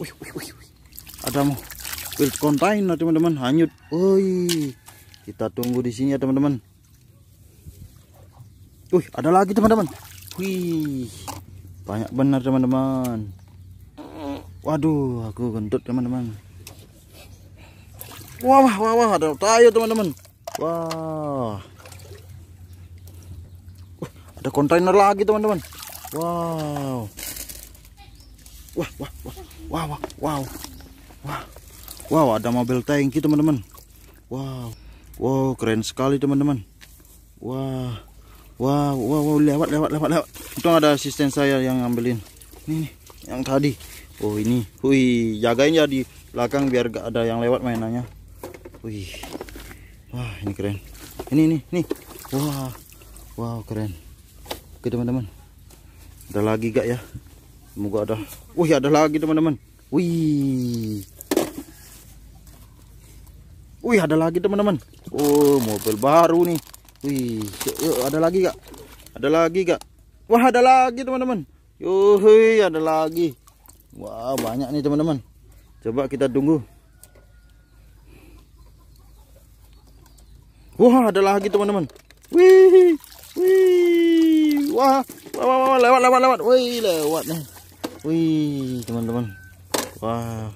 wih, wih, wih, ada mau wild container teman-teman hanyut woi kita tunggu di sini ya teman-teman wih ada lagi teman-teman wih banyak benar teman-teman waduh aku gendut teman-teman wah wah wah, wah ada tayo teman-teman wah ada kontainer lagi teman-teman wow wah wah wow wow wow wow ada mobil tanki teman-teman wow wow keren sekali teman-teman wow wow wow, wow. lewat lewat lewat lewat itu ada asisten saya yang ngambilin ini nih, yang tadi oh ini hui jagain ya di belakang biar gak ada yang lewat mainannya wih wah ini keren ini nih nih wah wow keren oke teman-teman ada lagi gak ya semoga ada wih ada lagi teman-teman wih wih ada lagi teman-teman oh mobil baru nih wih yuk, ada lagi gak? ada lagi gak? wah ada lagi teman-teman yuhui ada lagi wah banyak nih teman-teman coba kita tunggu wah ada lagi teman-teman wih wih wah wah, wah, wah lewat lewat lewat wih lewat nih wih teman-teman wah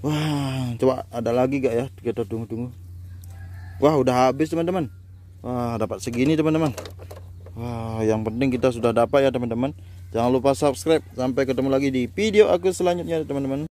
wah coba ada lagi gak ya kita tunggu-tunggu wah udah habis teman-teman wah dapat segini teman-teman wah yang penting kita sudah dapat ya teman-teman jangan lupa subscribe sampai ketemu lagi di video aku selanjutnya teman-teman